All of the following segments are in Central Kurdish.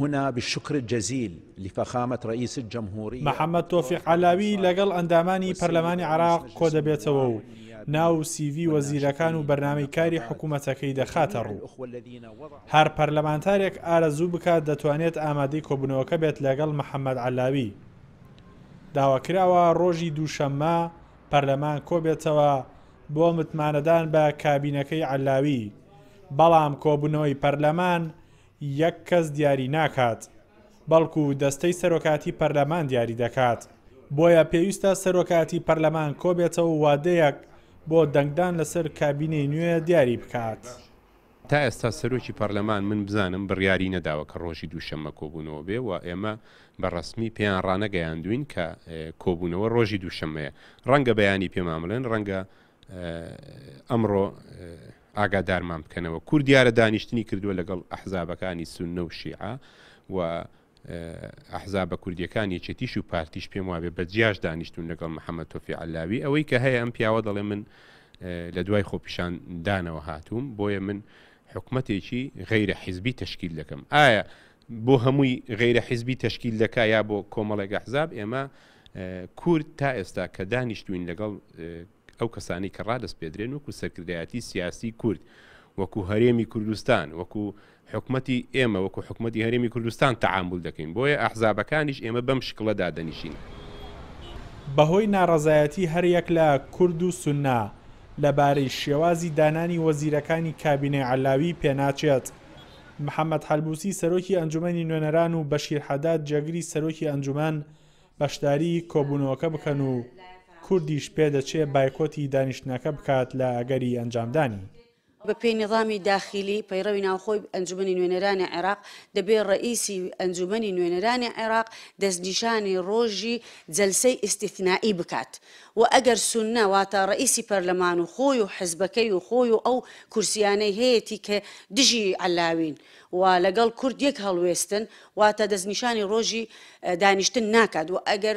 هنا بالشكر الجزيل لفخامة رئيس الجمهورية محمد توفيق علاوي لقل أنداماني برلماني عراق كودة بيتوو ناو سیV وەزیرەکان و بەرنامی کاری حکوومەتەکەی دەخاتە ڕوو هەر پەرلەمانتارێک ئارەزوو بکات دەتوانێت ئامادەی کۆبنەوەکە بێت لەگەڵ محەممەد علاوی داواکراوە ڕۆژی دووشەممە پەرلەمان کۆبێتەوە بۆ متمانەدان بە کابینەکەی علاوی بەڵام کۆبنەوەی پەرلەمان یەک کەس دیاری ناکات بەڵکو دەستەی سەرۆکاتی پەرلەمان دیاری دەکات بۆیە پێویستە سەرۆکاتی پەرلەمان کۆبێتەوە وادەیەک بۆ دەنگدان لەسەر کابینەی نوێ دیاری بکات. تا ئێستا سەرۆکی پەرلەمان من بزانم بڕیاری نەداوە کە ڕۆژی دووشەممە کۆبوونەوە بێ و ئێمە بەڕسمی پێیان ڕانەگەیان دوین کە کۆبوونەوە ڕۆژی دووشەمەیە ڕەنگە بەیانی پێماملێن ڕەنگە ئەمڕۆ ئاگادارمان بکەنەوە کوور دیارە دانیشتنی کردووە لەگەڵ ئەحزابەکانی سونە و شیعە و ئەحزا بە کوردیەکانی چێتیش و پارتیش پێم وابێ بە جیاش دانیشتون لەگەڵ محەممەد تۆفی علاوی ئەوەی کە هەیە ئەم پیاوە دەڵێ من لە دوای خۆپیشان دانەوە هاتووم بۆیە من حکوومەتێکی غیرە حیزبی تشکیل دەکەم ئایا بۆ هەمووی غیرە حیزبی تشکیل دەکا یا بۆ کۆمەڵێک ئەحزاب ئێمە کورد تا ئێستا کە دانیشتوین لەگەڵ ئەو کەسانی کە ڕادست پێدرێن وەکو سەرکردایەتی سیاسی کورد وەکو هەرێمی کوردستان وەکو حکومەتی ئێمە وەکو حکومەتی هەرێمی کوردستان تەعامل دەکەین بۆیە ئەحزابەکانیش ئێمە بەم شکڵەدا دەنیشین. بەهۆی ناڕزایەتی هەریەک لە کورد و سنا لەبارەی شێوازی دانانی وەزیرەکانی کابینێ علاوی پێناچێت. محەممەد حلبوسی سەرۆکی ئەنجومی نوێنەران و بەشیرحەدات جەگری سەرۆکی ئەنجومان بەشداری کۆبوونەوەکە بکەن و کوردیش پێدەچێ بایکۆتی دانیشتنەکە بکات لە ئەگەری ئەنجامدانی بە پێی نظامی داخلی پەیڕەوی ناوخۆی ئەنجومی نوێنەرانی عێراق دەبێت ڕئیسی ئەنجومی نوێنەرانی عێراق دەستنیشانی ڕۆژی جلسەی ئستیفنایی بکات و ئەگەر سونە واتە ڕئیسی پەرلەمان و خۆی و حزبەکەی و خۆی و ئەو کورسیانەی هەیەی کە دژی علاوین و لەگەڵ کورد یەک هەڵوێستن واتە دەستنیشانی ڕۆژی دانیشتن ناکات و ئەگەر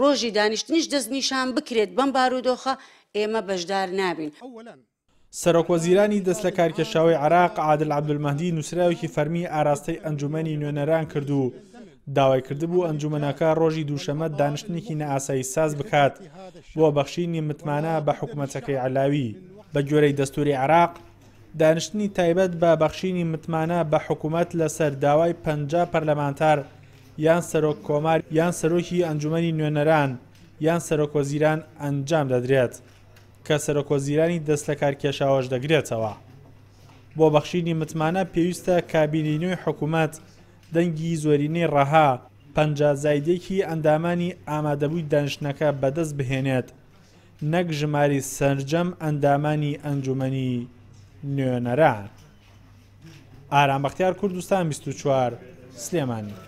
ڕۆژی دانیشتنیش دەستنیشان بکرێت بەم بارودۆخە ئێمە بەشدار نابین. سەرۆکۆزیرانی دەست لە کارکێشاوی عراق عادل عبدمەدی نووسراوێکی فەرمی ئاراستەی ئەنجومی نوێنەران کردو. داوای کردبوو ئەنجومەکە ڕۆژی دووشەمە دانیشتنێکی نەئاسایی ساز بکات بۆ بەخشینی متمانە بە حکوومەتەکەی علاوی بە جۆرەی دەستوری عراق دانیشتنی تایبەت بە بەخشینی متمانە بە حکوومەت لەسەر داوای پنج پەرلەمانتار یان سەرۆک کۆمار یان سەرۆکی ئەنجومی نوێنەران یان سەرۆکۆزیران ئەنجام دەدرێت. کە سەرۆکۆزیرانی دەست لە کارکێشاوەش دەگرێتەوە بۆ بەخشیدی متمانە پێویستە کابینینوی حکوومەت دەنگی زۆرینەی ڕەها پەنجازایدێکی ئەندامانی ئامادەبووی دانشنەکە بەدەست بهێنێت نەک ژماری سەررجەم ئەندامانی ئەنجومنی نوێنەران ئارامبختیار کوردستان 24 سلێمانی